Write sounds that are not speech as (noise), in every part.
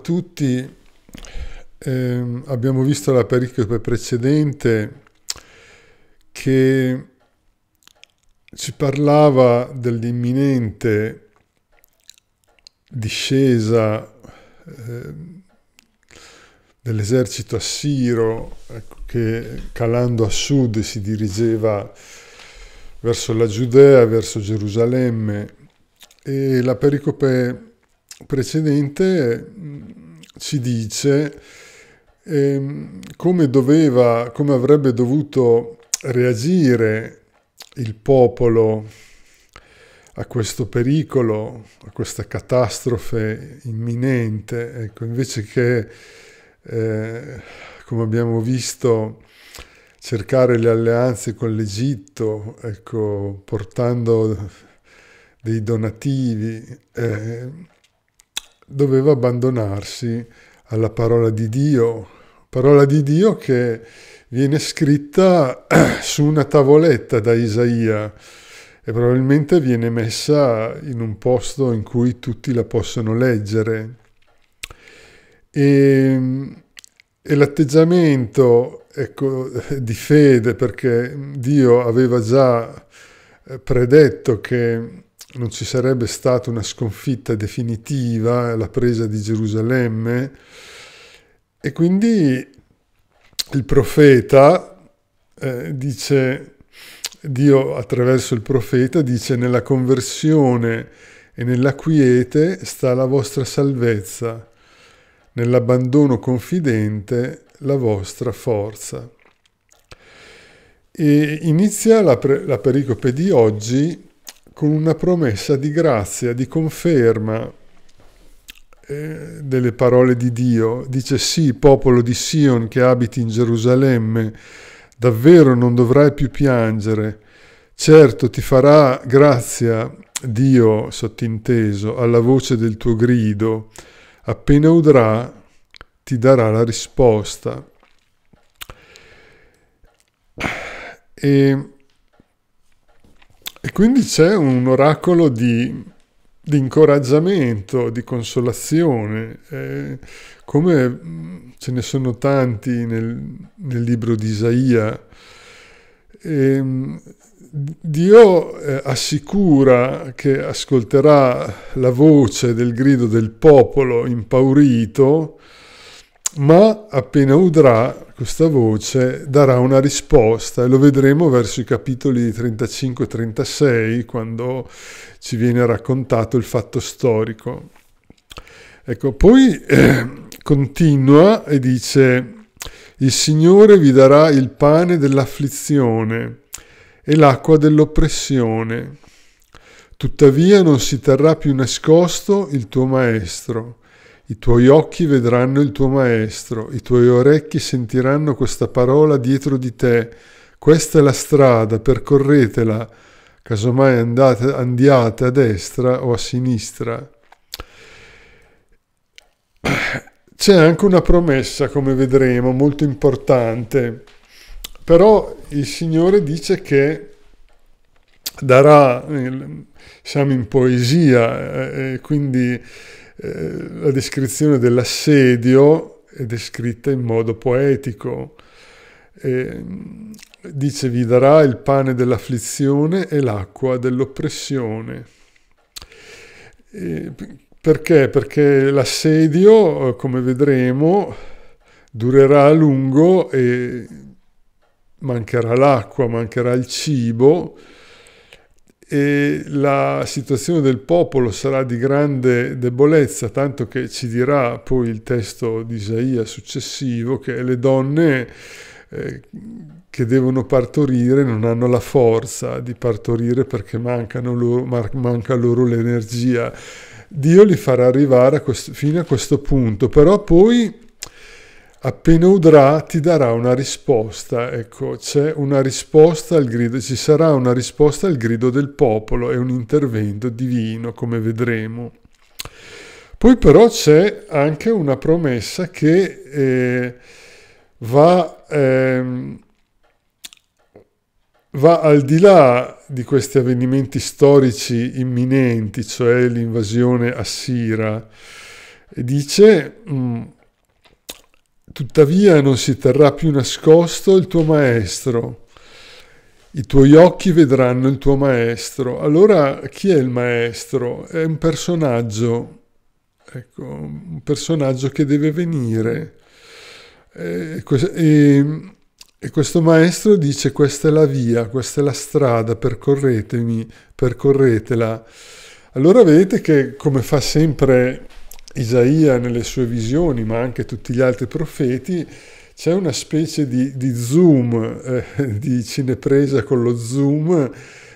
tutti. Eh, abbiamo visto la pericope precedente che ci parlava dell'imminente discesa eh, dell'esercito assiro ecco, che calando a sud si dirigeva verso la Giudea, verso Gerusalemme e la pericope precedente mm, ci dice ehm, come, doveva, come avrebbe dovuto reagire il popolo a questo pericolo, a questa catastrofe imminente, ecco, invece che, eh, come abbiamo visto, cercare le alleanze con l'Egitto, ecco, portando dei donativi, eh, doveva abbandonarsi alla parola di Dio, parola di Dio che viene scritta (clears throat) su una tavoletta da Isaia e probabilmente viene messa in un posto in cui tutti la possono leggere. E, ehm, e l'atteggiamento ecco, (laughs) di fede, perché Dio aveva già eh, predetto che non ci sarebbe stata una sconfitta definitiva, la presa di Gerusalemme. E quindi il profeta eh, dice, Dio attraverso il profeta dice nella conversione e nella quiete sta la vostra salvezza, nell'abbandono confidente la vostra forza. E inizia la, pre- la pericope di oggi con una promessa di grazia, di conferma eh, delle parole di Dio. Dice sì, popolo di Sion che abiti in Gerusalemme, davvero non dovrai più piangere. Certo ti farà grazia Dio, sottinteso, alla voce del tuo grido. Appena udrà, ti darà la risposta. E e quindi c'è un oracolo di, di incoraggiamento, di consolazione, eh, come mm, ce ne sono tanti nel, nel libro di Isaia. E, ehm, Dio eh, assicura che ascolterà la voce del grido del popolo impaurito ma appena udrà questa voce darà una risposta e lo vedremo verso i capitoli 35 e 36 quando ci viene raccontato il fatto storico. Ecco, poi eh, continua e dice il Signore vi darà il pane dell'afflizione e l'acqua dell'oppressione. Tuttavia non si terrà più nascosto il tuo Maestro i tuoi occhi vedranno il tuo maestro, i tuoi orecchi sentiranno questa parola dietro di te. Questa è la strada, percorretela, casomai andate, andiate a destra o a sinistra. C'è anche una promessa, come vedremo, molto importante. Però il Signore dice che darà, eh, siamo in poesia, eh, quindi eh, la descrizione dell'assedio è descritta in modo poetico. Eh, dice vi darà il pane dell'afflizione e l'acqua dell'oppressione. Eh, perché? Perché l'assedio, eh, come vedremo, durerà a lungo e mancherà l'acqua, mancherà il cibo, e la situazione del popolo sarà di grande debolezza, tanto che ci dirà poi il testo di Isaia successivo che le donne eh, che devono partorire non hanno la forza di partorire perché loro, manca loro l'energia. Dio li farà arrivare a questo, fino a questo punto, però poi appena udrà ti darà una risposta. Ecco, c'è una risposta al grido, ci sarà una risposta al grido del popolo, è un intervento divino, come vedremo. Poi però c'è anche una promessa che eh, va, ehm, va al di là di questi avvenimenti storici imminenti, cioè l'invasione a Sira, e dice... Mh, mm, Tuttavia non si terrà più nascosto il tuo maestro. I tuoi occhi vedranno il tuo maestro. Allora chi è il maestro? È un personaggio, ecco, un personaggio che deve venire. E, e, e questo maestro dice questa è la via, questa è la strada, percorretemi, percorretela. Allora vedete che come fa sempre Isaia nelle sue visioni, ma anche tutti gli altri profeti, c'è una specie di, di zoom, eh, di cinepresa con lo zoom,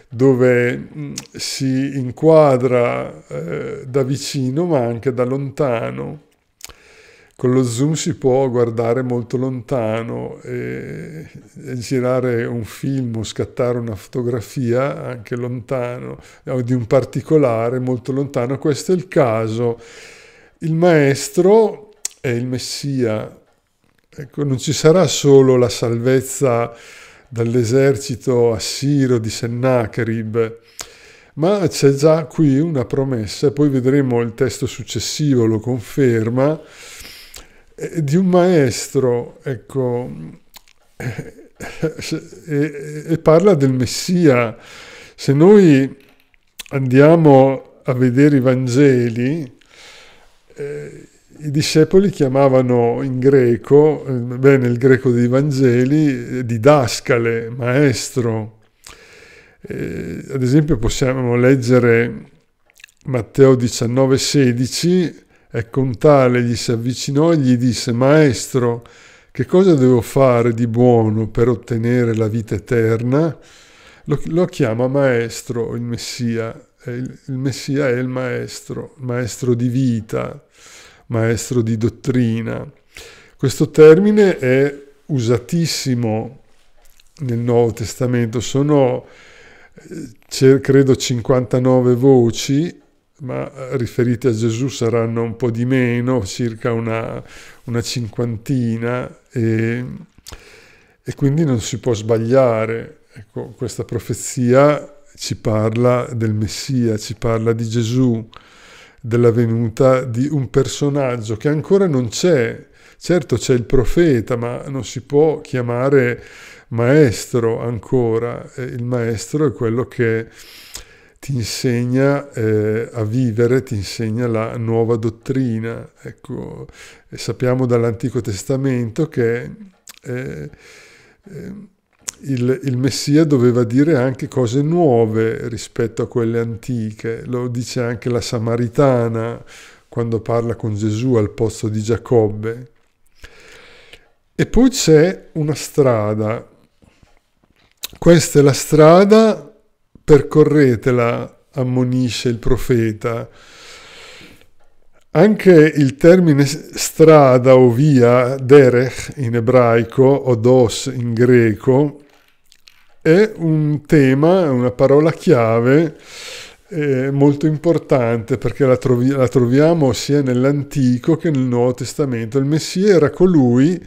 dove mm, si inquadra eh, da vicino ma anche da lontano. Con lo zoom si può guardare molto lontano e, e girare un film o scattare una fotografia anche lontano, eh, di un particolare molto lontano. Questo è il caso il maestro è il Messia. Ecco, non ci sarà solo la salvezza dall'esercito assiro di Sennacherib, ma c'è già qui una promessa, poi vedremo il testo successivo lo conferma, eh, di un maestro, ecco, e, eh, eh, e parla del Messia. Se noi andiamo a vedere i Vangeli, eh, i discepoli chiamavano in greco, eh, beh, nel greco dei Vangeli, eh, didascale, maestro. Eh, ad esempio possiamo leggere Matteo 19,16, ecco un tale gli si avvicinò e gli disse, maestro, che cosa devo fare di buono per ottenere la vita eterna? Lo, lo chiama maestro il Messia eh, il Messia è il maestro, maestro di vita, maestro di dottrina. Questo termine è usatissimo nel Nuovo Testamento, sono eh, credo 59 voci, ma eh, riferite a Gesù saranno un po' di meno, circa una, una cinquantina, e, e, quindi non si può sbagliare. Ecco, questa profezia ci parla del Messia, ci parla di Gesù, della venuta di un personaggio che ancora non c'è. Certo c'è il profeta, ma non si può chiamare maestro ancora. Eh, il maestro è quello che ti insegna eh, a vivere, ti insegna la nuova dottrina. Ecco, eh, sappiamo dall'Antico Testamento che eh, eh, il, il, Messia doveva dire anche cose nuove rispetto a quelle antiche, lo dice anche la Samaritana quando parla con Gesù al posto di Giacobbe. E poi c'è una strada, questa è la strada, percorretela, ammonisce il profeta. Anche il termine strada o via, derech in ebraico o dos in greco, è un tema, una parola chiave eh, molto importante perché la, trovi- la troviamo sia nell'Antico che nel Nuovo Testamento. Il Messia era colui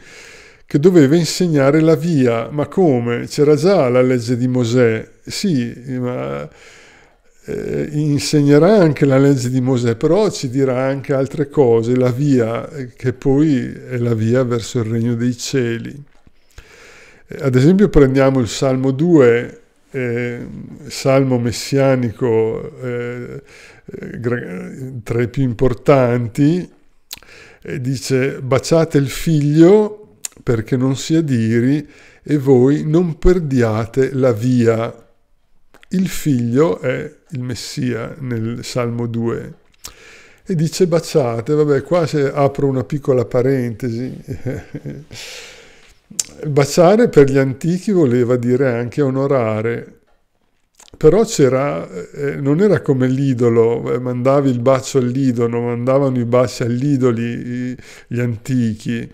che doveva insegnare la via, ma come? C'era già la legge di Mosè, sì, ma eh, insegnerà anche la legge di Mosè, però ci dirà anche altre cose, la via eh, che poi è la via verso il regno dei cieli. Ad esempio prendiamo il Salmo 2, eh, salmo messianico eh, eh tra i più importanti, e dice baciate il figlio perché non si adiri e voi non perdiate la via. Il figlio è il Messia nel Salmo 2 e dice baciate, vabbè qua se apro una piccola parentesi (laughs) Baciare per gli antichi voleva dire anche onorare, però c'era, eh, eh non era come l'idolo, eh, mandavi il bacio all'idolo, mandavano i baci agli idoli i, gli antichi.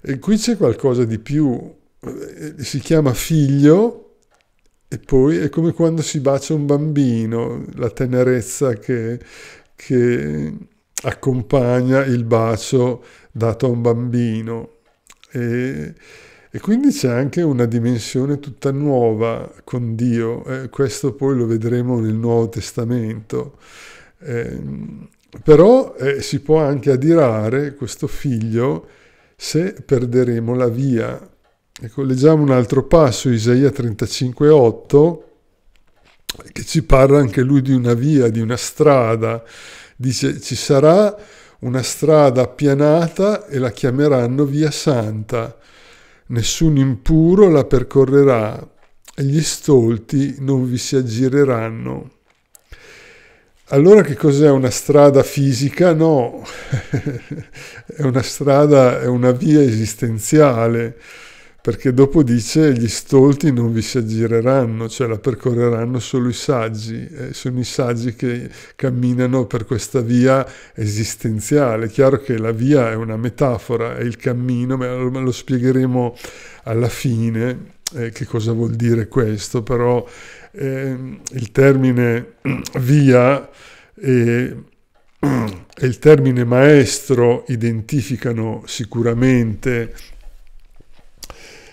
E qui c'è qualcosa di più, eh, si chiama figlio e poi è come quando si bacia un bambino, la tenerezza che, che accompagna il bacio dato a un bambino. E, e quindi c'è anche una dimensione tutta nuova con Dio, eh, questo poi lo vedremo nel Nuovo Testamento. Eh, però eh, si può anche adirare questo figlio se perderemo la via. Ecco, leggiamo un altro passo, Isaia 35,8, che ci parla anche lui di una via, di una strada. Dice, ci sarà una strada appianata e la chiameranno via santa. Nessun impuro la percorrerà e gli stolti non vi si aggireranno. Allora che cos'è una strada fisica? No, (laughs) è una strada, è una via esistenziale perché dopo dice gli stolti non vi si aggireranno, cioè la percorreranno solo i saggi, eh, sono i saggi che camminano per questa via esistenziale. È chiaro che la via è una metafora, è il cammino, ma lo spiegheremo alla fine eh, che cosa vuol dire questo, però eh, il termine (clears throat) via (clears throat) e il termine maestro identificano sicuramente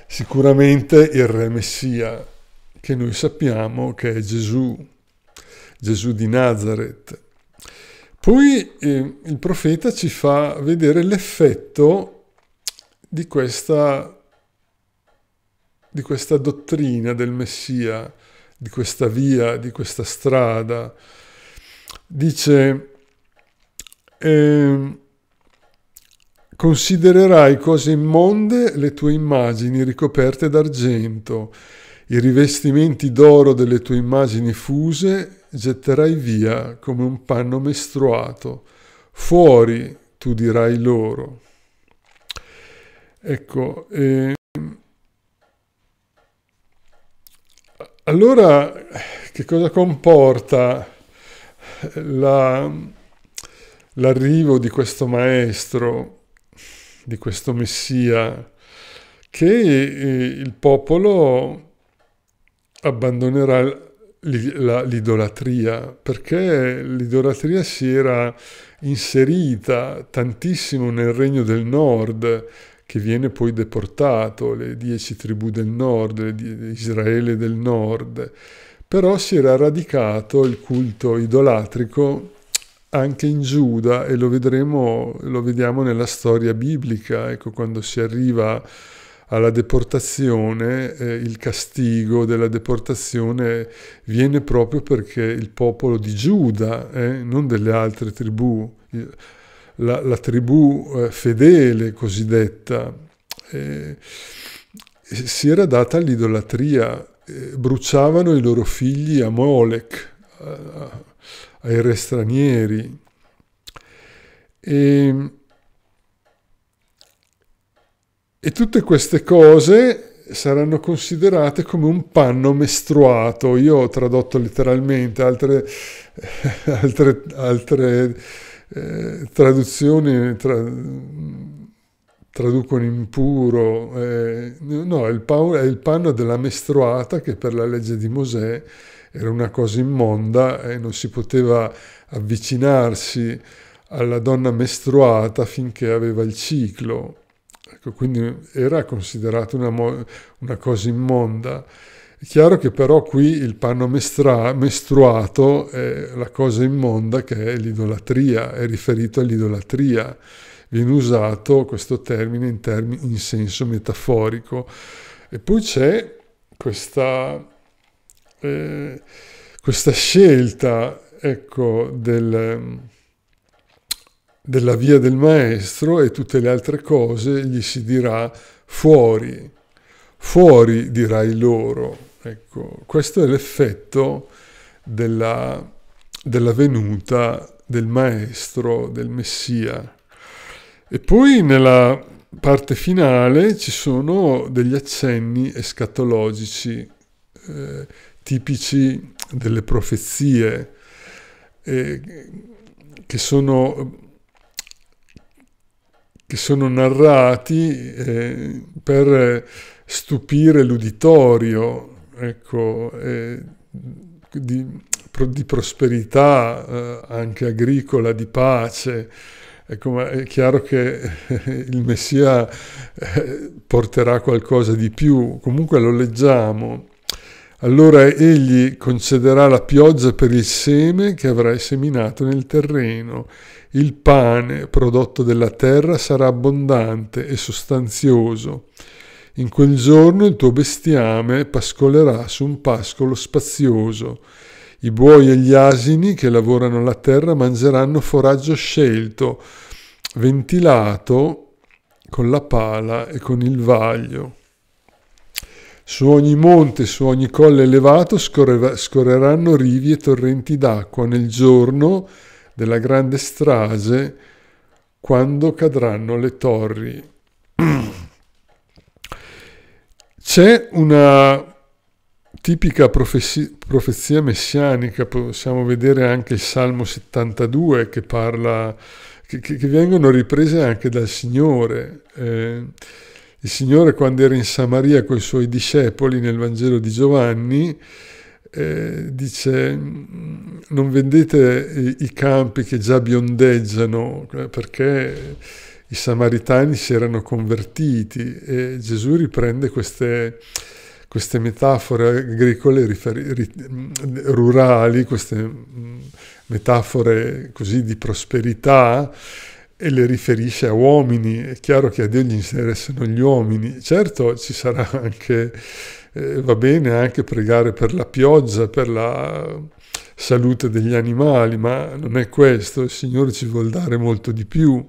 Sicuramente il Re Messia, che noi sappiamo che è Gesù, Gesù di Nazareth. Poi eh, il profeta ci fa vedere l'effetto di questa, di questa dottrina del Messia, di questa via, di questa strada. Dice... Eh, Considererai cose immonde le tue immagini ricoperte d'argento, i rivestimenti d'oro delle tue immagini fuse getterai via come un panno mestruato. Fuori tu dirai loro. Ecco, eh, allora che cosa comporta la, l'arrivo di questo maestro? di questo Messia che eh, il popolo abbandonerà l'idolatria, perché l'idolatria si era inserita tantissimo nel regno del nord, che viene poi deportato, le dieci tribù del nord, Israele del nord, però si era radicato il culto idolatrico anche in Giuda e lo vedremo, lo vediamo nella storia biblica, ecco, quando si arriva alla deportazione, eh, il castigo della deportazione viene proprio perché il popolo di Giuda, eh, non delle altre tribù, la, la tribù eh, fedele cosiddetta, eh, si era data all'idolatria, eh, bruciavano i loro figli a Molech. A, ai re stranieri. E, e tutte queste cose saranno considerate come un panno mestruato. Io ho tradotto letteralmente altre, (laughs) altre, altre eh, traduzioni, tra, traducono impuro. Eh, no, è il, panno della mestruata che per la legge di Mosè era una cosa immonda e non si poteva avvicinarsi alla donna mestruata finché aveva il ciclo. Ecco, quindi era considerata una, mo- una cosa immonda. È chiaro che però qui il panno mestra- mestruato è la cosa immonda che è l'idolatria, è riferito all'idolatria. Viene usato questo termine in, term- in senso metaforico. E poi c'è questa eh, questa scelta ecco, del, della via del maestro e tutte le altre cose gli si dirà fuori, fuori dirai loro. Ecco, questo è l'effetto della, della venuta del maestro, del messia. E poi nella parte finale ci sono degli accenni escatologici eh, tipici delle profezie eh, che, sono, che sono narrati eh, per stupire l'uditorio, ecco, eh, di, di, prosperità eh, anche agricola, di pace. Ecco, è chiaro che (laughs) il Messia eh, porterà qualcosa di più, comunque lo leggiamo. Allora egli concederà la pioggia per il seme che avrai seminato nel terreno. Il pane prodotto della terra sarà abbondante e sostanzioso. In quel giorno il tuo bestiame pascolerà su un pascolo spazioso. I buoi e gli asini che lavorano la terra mangeranno foraggio scelto, ventilato con la pala e con il vaglio. Su ogni monte, su ogni colle elevato scorreranno rivi e torrenti d'acqua nel giorno della grande strage quando cadranno le torri. (clears throat) C'è una tipica profezia, profezia messianica, possiamo vedere anche il Salmo 72 che parla, che, che vengono riprese anche dal Signore. Eh, il Signore quando era in Samaria con i suoi discepoli nel Vangelo di Giovanni eh, dice mm, non vendete i, i campi che già biondeggiano eh, perché i samaritani si erano convertiti e Gesù riprende queste, queste metafore agricole mm, rurali, queste mm, metafore così di prosperità e le riferisce a uomini, è chiaro che a Dio gli interessano gli uomini, certo ci sarà anche, eh, va bene anche pregare per la pioggia, per la salute degli animali, ma non è questo, il Signore ci vuole dare molto di più.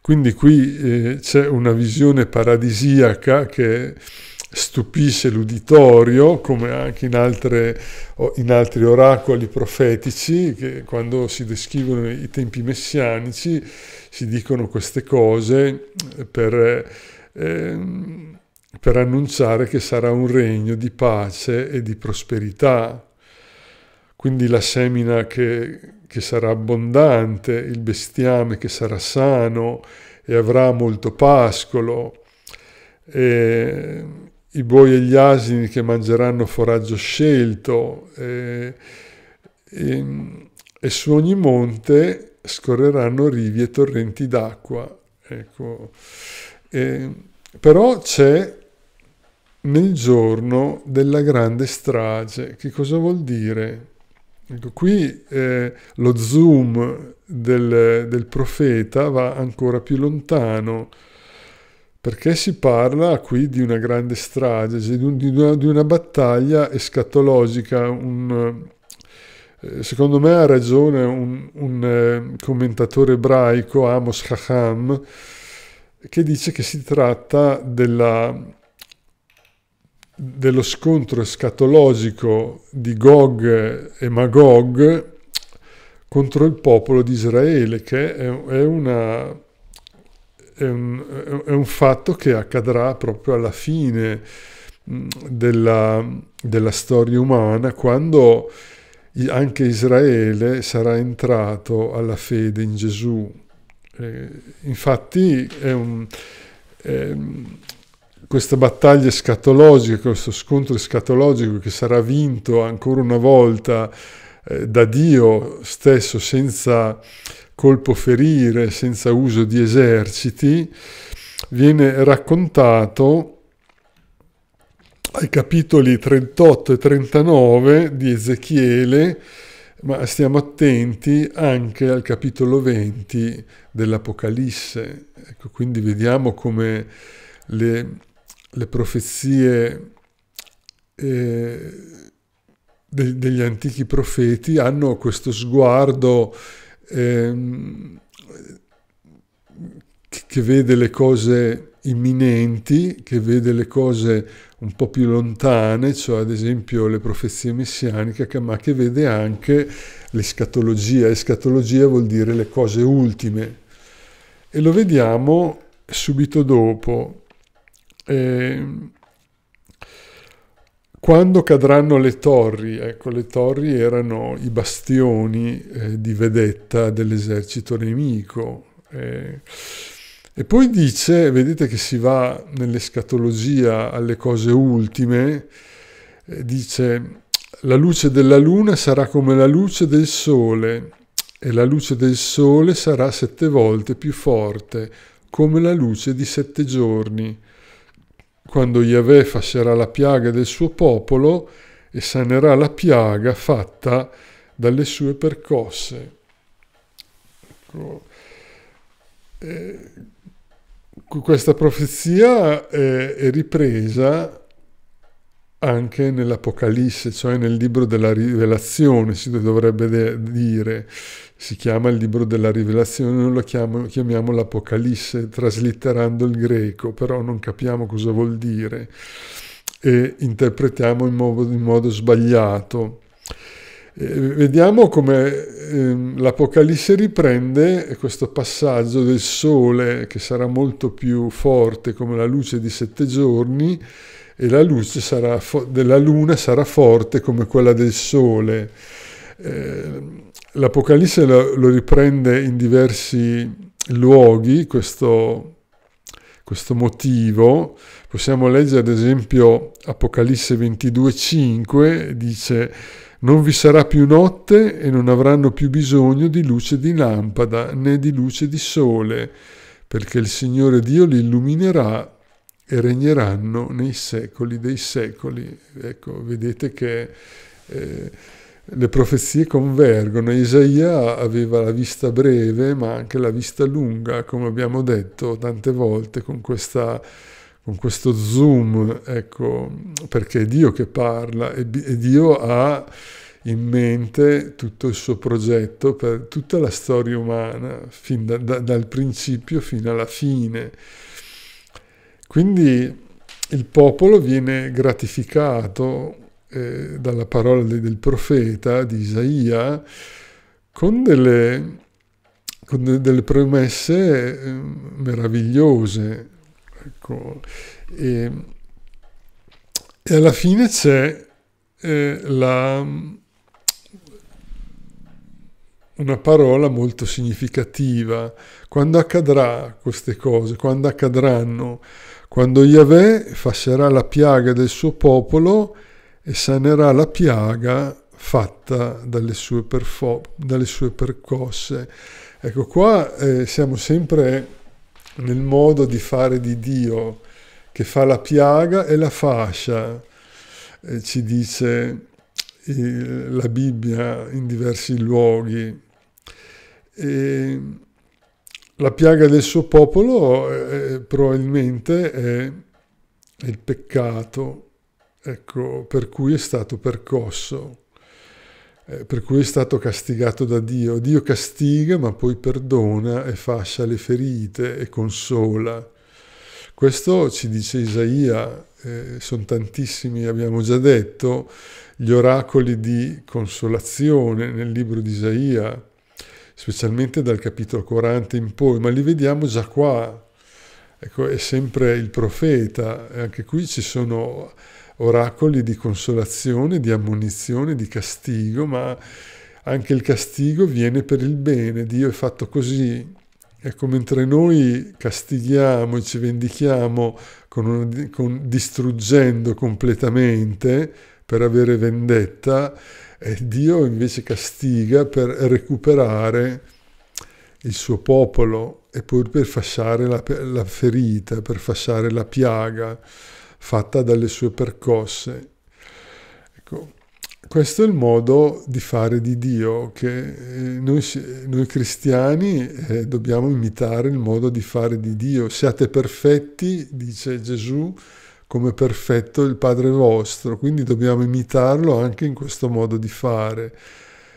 Quindi qui eh, c'è una visione paradisiaca che È, stupisce l'uditorio, come anche in, altre, in, altri oracoli profetici, che quando si descrivono i tempi messianici si dicono queste cose eh, per, eh, per annunciare che sarà un regno di pace e di prosperità. Quindi la semina che, che sarà abbondante, il bestiame che sarà sano e avrà molto pascolo. E, i buoi e gli asini che mangeranno foraggio scelto, e, e, e su ogni monte scorreranno rivi e torrenti d'acqua. Ecco. E, però c'è nel giorno della grande strage. Che cosa vuol dire? Ecco, qui eh, lo zoom del, del profeta va ancora più lontano perché si parla qui di una grande strage, di una, di una battaglia escatologica. Un, eh, secondo me ha ragione un, un, eh, commentatore ebraico, Amos Chacham, che dice che si tratta della, dello scontro escatologico di Gog e Magog contro il popolo di Israele, che è, è una è un, è un fatto che accadrà proprio alla fine mm, della, della storia umana, quando anche Israele sarà entrato alla fede in Gesù. Eh, infatti è un, eh, questa battaglia scatologica, questo scontro scatologico che sarà vinto ancora una volta eh, da Dio stesso senza colpo ferire senza uso di eserciti, viene raccontato ai capitoli 38 e 39 di Ezechiele, ma stiamo attenti anche al capitolo 20 dell'Apocalisse. Ecco, quindi vediamo come le, le profezie eh, de, degli antichi profeti hanno questo sguardo ehm, che vede le cose imminenti, che vede le cose un po' più lontane, cioè ad esempio le profezie messianiche, ma che vede anche l'escatologia. Escatologia vuol dire le cose ultime. E lo vediamo subito dopo. Eh, quando cadranno le torri, ecco, le torri erano i bastioni eh, di vedetta dell'esercito nemico. Eh. E poi dice, vedete che si va nell'escatologia alle cose ultime, eh, dice, la luce della luna sarà come la luce del sole e la luce del sole sarà sette volte più forte, come la luce di sette giorni quando Yahweh fascerà la piaga del suo popolo e sanerà la piaga fatta dalle sue percosse. Ecco. Eh, questa profezia è ripresa anche nell'Apocalisse, cioè nel libro della rivelazione, si dovrebbe de- dire. Si chiama il libro della rivelazione, noi lo chiamo, chiamiamo l'Apocalisse, traslitterando il greco, però non capiamo cosa vuol dire e interpretiamo in modo, in modo sbagliato. Eh, vediamo come eh, l'Apocalisse riprende questo passaggio del sole che sarà molto più forte come la luce di sette giorni e la luce sarà della luna sarà forte come quella del sole. Eh, L'Apocalisse lo, lo, riprende in diversi luoghi questo, questo motivo. Possiamo leggere ad esempio Apocalisse 22,5, dice non vi sarà più notte e non avranno più bisogno di luce di lampada né di luce di sole, perché il Signore Dio li illuminerà e regneranno nei secoli dei secoli. Ecco, vedete che eh, le profezie convergono. Isaia aveva la vista breve, ma anche la vista lunga, come abbiamo detto tante volte, con, questa, con questo zoom, ecco, perché è Dio che parla e, e Dio ha in mente tutto il suo progetto per tutta la storia umana, fin da, da, dal principio fino alla fine quindi il popolo viene gratificato eh, dalla parola del profeta, di Isaia, con delle, con delle promesse eh, meravigliose. Ecco. E, e, alla fine c'è eh, la, una parola molto significativa. Quando accadrà queste cose? Quando accadranno? quando Yahweh fascerà la piaga del suo popolo e sanerà la piaga fatta dalle sue, perfo- dalle sue percosse. Ecco qua eh, siamo sempre nel modo di fare di Dio che fa la piaga e la fascia, eh, ci dice eh, la Bibbia in diversi luoghi. E, la piaga del suo popolo eh, eh, probabilmente è, è il peccato, ecco, per cui è stato percosso, eh, per cui è stato castigato da Dio. Dio castiga ma poi perdona e fascia le ferite e consola. Questo ci dice Isaia, eh, sono tantissimi, abbiamo già detto, gli oracoli di consolazione nel libro di Isaia, specialmente dal capitolo 40 in poi, ma li vediamo già qua. Ecco, è sempre il profeta, e anche qui ci sono oracoli di consolazione, di ammonizione, di castigo, ma anche il castigo viene per il bene, Dio è fatto così. Ecco, mentre noi castighiamo e ci vendichiamo con una, con, distruggendo completamente per avere vendetta, e Dio invece castiga per recuperare il suo popolo e poi per fasciare la, la ferita, per fasciare la piaga fatta dalle sue percosse. Ecco, questo è il modo di fare di Dio, che eh, noi, noi cristiani eh, dobbiamo imitare il modo di fare di Dio. Siate perfetti, dice Gesù, come perfetto il Padre vostro, quindi dobbiamo imitarlo anche in questo modo di fare.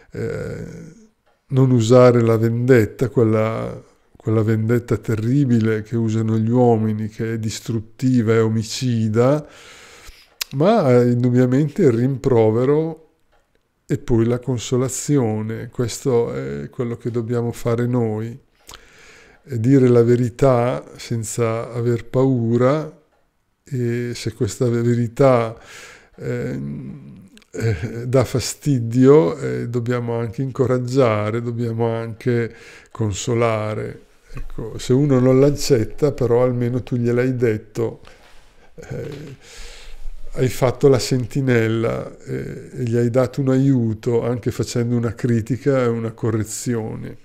Eh, non usare la vendetta, quella, quella vendetta terribile che usano gli uomini, che è distruttiva e omicida, ma eh, indubbiamente il rimprovero e poi la consolazione. Questo è quello che dobbiamo fare noi. E dire la verità senza aver paura e se questa verità eh, eh, dà fastidio, eh, dobbiamo anche incoraggiare, dobbiamo anche consolare. Ecco, se uno non l'accetta, però almeno tu gliel'hai detto, eh, hai fatto la sentinella eh, e gli hai dato un aiuto anche facendo una critica e una correzione.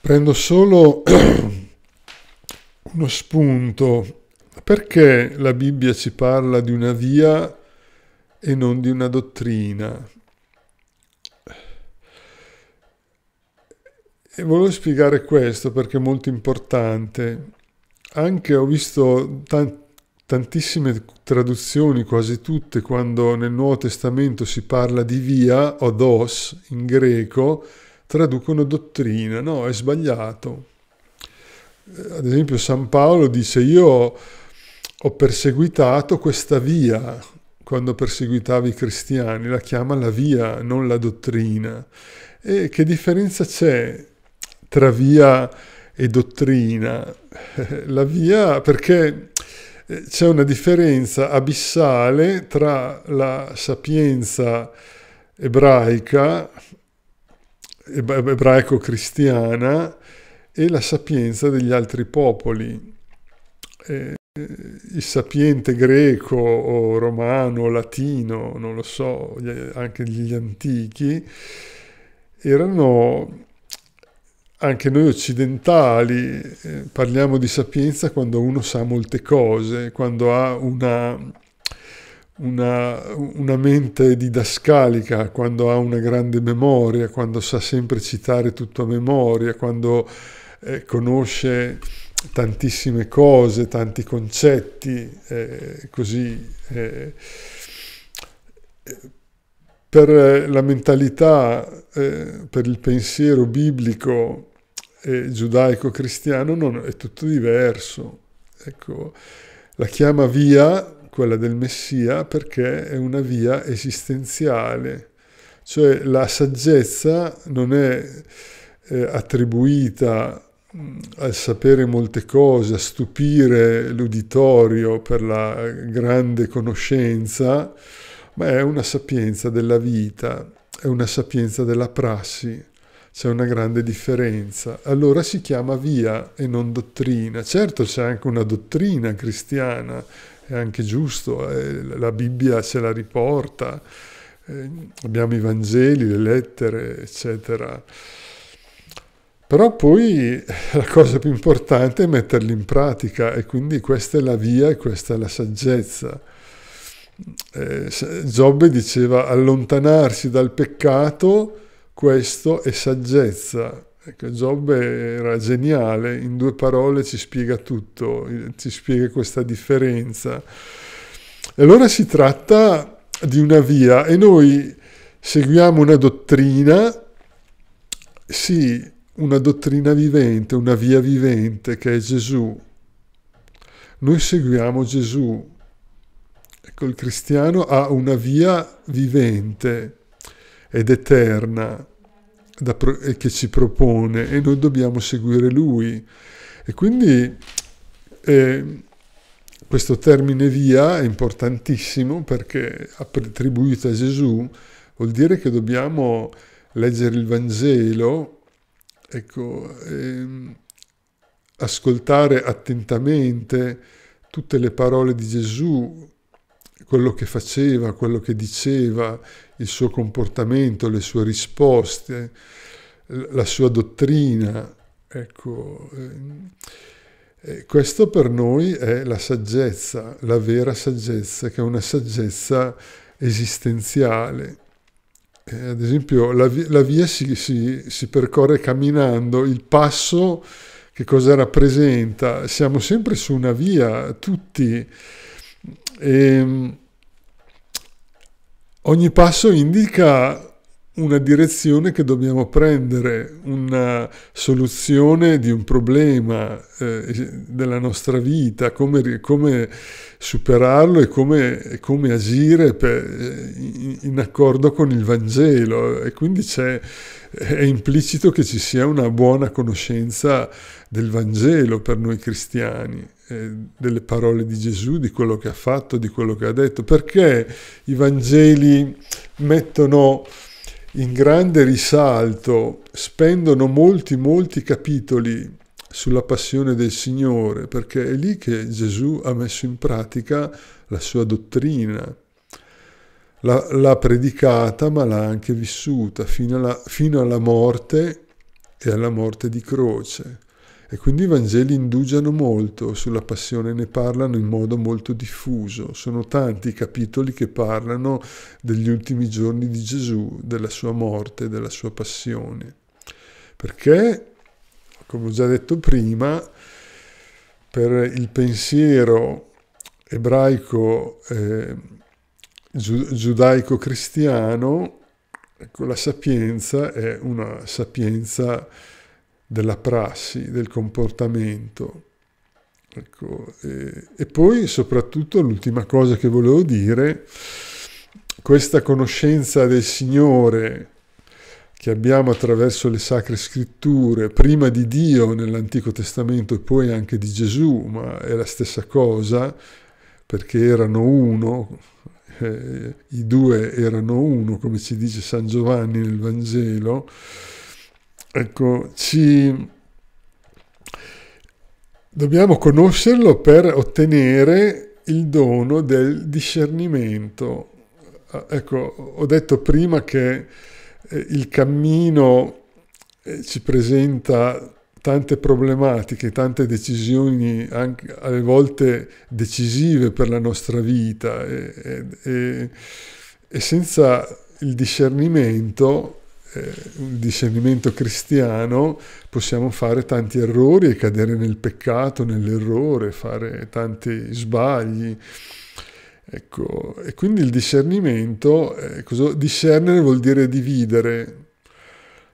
Prendo solo (clears throat) uno spunto perché la Bibbia ci parla di una via e non di una dottrina? E volevo spiegare questo perché è molto importante. Anche ho visto tantissime traduzioni, quasi tutte, quando nel Nuovo Testamento si parla di via o dos in greco, traducono dottrina. No, è sbagliato. Ad esempio San Paolo dice io ho perseguitato questa via, quando perseguitavo i cristiani, la chiama la via, non la dottrina. E che differenza c'è tra via e dottrina? (laughs) La via, perché eh, c'è una differenza abissale tra la sapienza ebraica, ebraico-cristiana, e la sapienza degli altri popoli. Eh, eh, il sapiente greco o romano, latino, non lo so, anche gli antichi, erano anche noi occidentali, eh, parliamo di sapienza quando uno sa molte cose, quando ha una, una, una mente didascalica, quando ha una grande memoria, quando sa sempre citare tutto a memoria, quando eh, conosce tantissime cose, tanti concetti, eh, così. Eh, eh per eh, la mentalità, eh, per il pensiero biblico giudaico-cristiano non, è tutto diverso. Ecco, la chiama via, quella del Messia, perché è una via esistenziale. Cioè la saggezza non è eh, attribuita a sapere molte cose, a stupire l'uditorio per la grande conoscenza, ma è una sapienza della vita, è una sapienza della prassi, c'è una grande differenza. Allora si chiama via e non dottrina. Certo c'è anche una dottrina cristiana, è anche giusto, eh, la Bibbia ce la riporta, eh, abbiamo i Vangeli, le lettere, eccetera però poi (laughs) la cosa più importante è metterli in pratica e quindi questa è la via e questa è la saggezza. Eh, Giobbe diceva allontanarsi dal peccato, questo è saggezza. Ecco, Giobbe era geniale, in due parole ci spiega tutto, ci spiega questa differenza. E allora si tratta di una via e noi seguiamo una dottrina, sì, una dottrina vivente, una via vivente che è Gesù. Noi seguiamo Gesù. Ecco, il cristiano ha una via vivente ed eterna da, che ci propone e noi dobbiamo seguire lui. E quindi eh, questo termine via è importantissimo perché attribuito a Gesù vuol dire che dobbiamo leggere il Vangelo Ecco, ehm, ascoltare attentamente tutte le parole di Gesù, quello che faceva, quello che diceva, il suo comportamento, le sue risposte, la sua dottrina. Ecco, eh, questo per noi è la saggezza, la vera saggezza, che è una saggezza esistenziale. Eh, ad esempio, la via, la via si, si, si, percorre camminando, il passo che cosa rappresenta? Siamo sempre su una via, tutti. E, ehm, ogni passo indica una direzione che dobbiamo prendere, una soluzione di un problema eh, della nostra vita, come, come superarlo e come, come agire per, in, eh, in, accordo con il Vangelo. E quindi è implicito che ci sia una buona conoscenza del Vangelo per noi cristiani eh, delle parole di Gesù, di quello che ha fatto, di quello che ha detto, perché i Vangeli mettono in grande risalto, spendono molti, molti capitoli sulla passione del Signore, perché è lì che Gesù ha messo in pratica la sua dottrina. L'ha, l'ha predicata, ma l'ha anche vissuta fino alla, fino alla morte e alla morte di croce. E quindi i Vangeli indugiano molto sulla passione, ne parlano in modo molto diffuso. Sono tanti i capitoli che parlano degli ultimi giorni di Gesù, della sua morte, della sua passione. Perché, come ho già detto prima, per il pensiero ebraico eh, giudaico-cristiano, ecco, la sapienza è una sapienza della prassi, del comportamento. Ecco, e, e poi soprattutto l'ultima cosa che volevo dire, questa conoscenza del Signore che abbiamo attraverso le sacre scritture, prima di Dio nell'Antico Testamento e poi anche di Gesù, ma è la stessa cosa, perché erano uno, eh, i due erano uno, come ci dice San Giovanni nel Vangelo, ecco, ci... dobbiamo conoscerlo per ottenere il dono del discernimento. Ah, ecco, ho detto prima che eh, il cammino eh, ci presenta tante problematiche, tante decisioni, anche alle volte decisive per la nostra vita e, e, e senza il discernimento eh, un discernimento cristiano possiamo fare tanti errori e cadere nel peccato, nell'errore, fare tanti sbagli. Ecco, e quindi il discernimento, eh, cosa, discernere vuol dire dividere,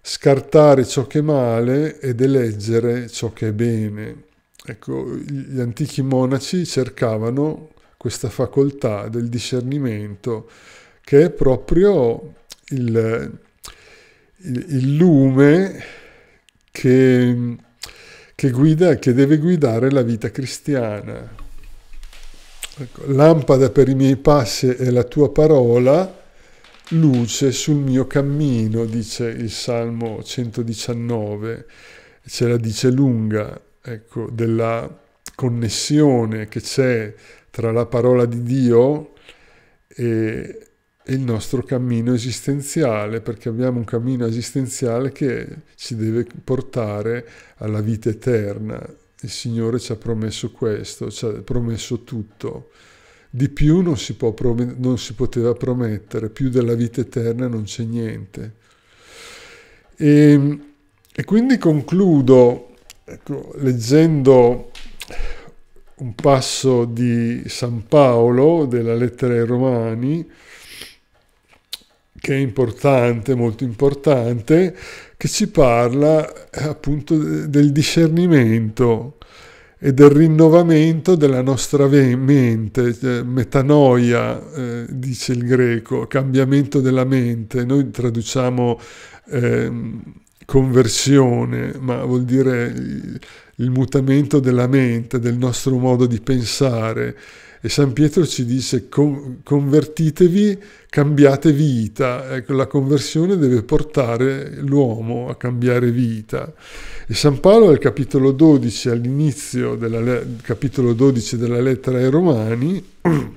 scartare ciò che è male ed eleggere ciò che è bene. Ecco, gli antichi monaci cercavano questa facoltà del discernimento che è proprio il, il lume che, che, guida, che deve guidare la vita cristiana. Ecco, lampada per i miei passi è la tua parola, luce sul mio cammino, dice il Salmo 119. Ce la dice lunga, ecco, della connessione che c'è tra la parola di Dio e, il nostro cammino esistenziale, perché abbiamo un cammino esistenziale che ci deve portare alla vita eterna. Il Signore ci ha promesso questo, ci ha promesso tutto. Di più non si, può, non si poteva promettere, più della vita eterna non c'è niente. E, ehm, e quindi concludo ecco, leggendo un passo di San Paolo della lettera ai Romani, che è importante, molto importante, che ci parla eh, appunto del discernimento e del rinnovamento della nostra mente, cioè, metanoia, eh, dice il greco, cambiamento della mente, noi traduciamo eh, conversione, ma vuol dire il, il mutamento della mente, del nostro modo di pensare e San Pietro ci dice convertitevi, cambiate vita. Ecco, la conversione deve portare l'uomo a cambiare vita. E San Paolo al capitolo 12, all'inizio del capitolo 12 della lettera ai Romani, (clears throat)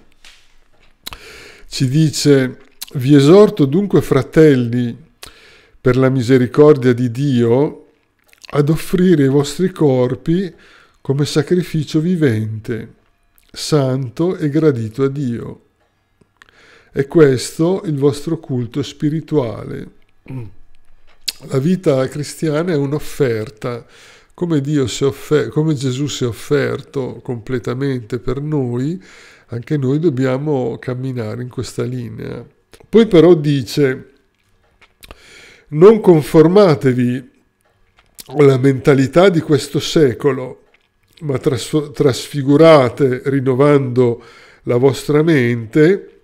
ci dice, vi esorto dunque fratelli, per la misericordia di Dio, ad offrire i vostri corpi come sacrificio vivente santo e gradito a Dio. È questo il vostro culto spirituale. La vita cristiana è un'offerta, come, offer- come Gesù si è offerto completamente per noi, anche noi dobbiamo camminare in questa linea. Poi però dice, non conformatevi alla mentalità di questo secolo, ma tras- trasfigurate rinnovando la vostra mente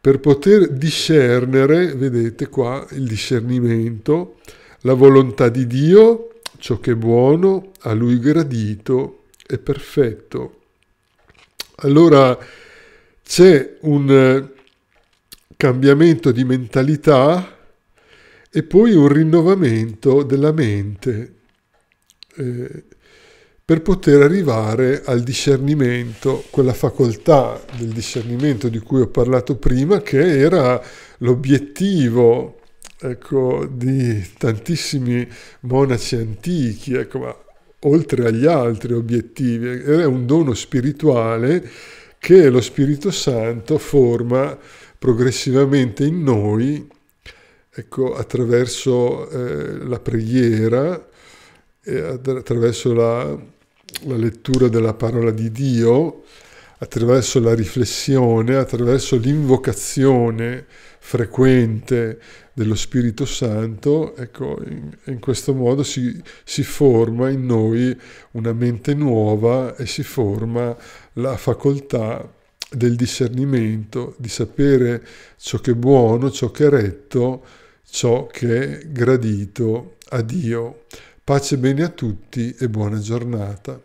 per poter discernere, vedete qua il discernimento, la volontà di Dio, ciò che è buono, a Lui gradito e perfetto. Allora c'è un cambiamento di mentalità e poi un rinnovamento della mente. Eh, per poter arrivare al discernimento, quella facoltà del discernimento di cui ho parlato prima, che era l'obiettivo ecco, di tantissimi monaci antichi, ecco, ma oltre agli altri obiettivi, era un dono spirituale che lo Spirito Santo forma progressivamente in noi, ecco, attraverso eh, la preghiera, eh, attraverso la la lettura della parola di Dio, attraverso la riflessione, attraverso l'invocazione frequente dello Spirito Santo, ecco, in, in questo modo si, si, forma in noi una mente nuova e si forma la facoltà del discernimento, di sapere ciò che è buono, ciò che è retto, ciò che è gradito a Dio. Pace bene a tutti e buona giornata.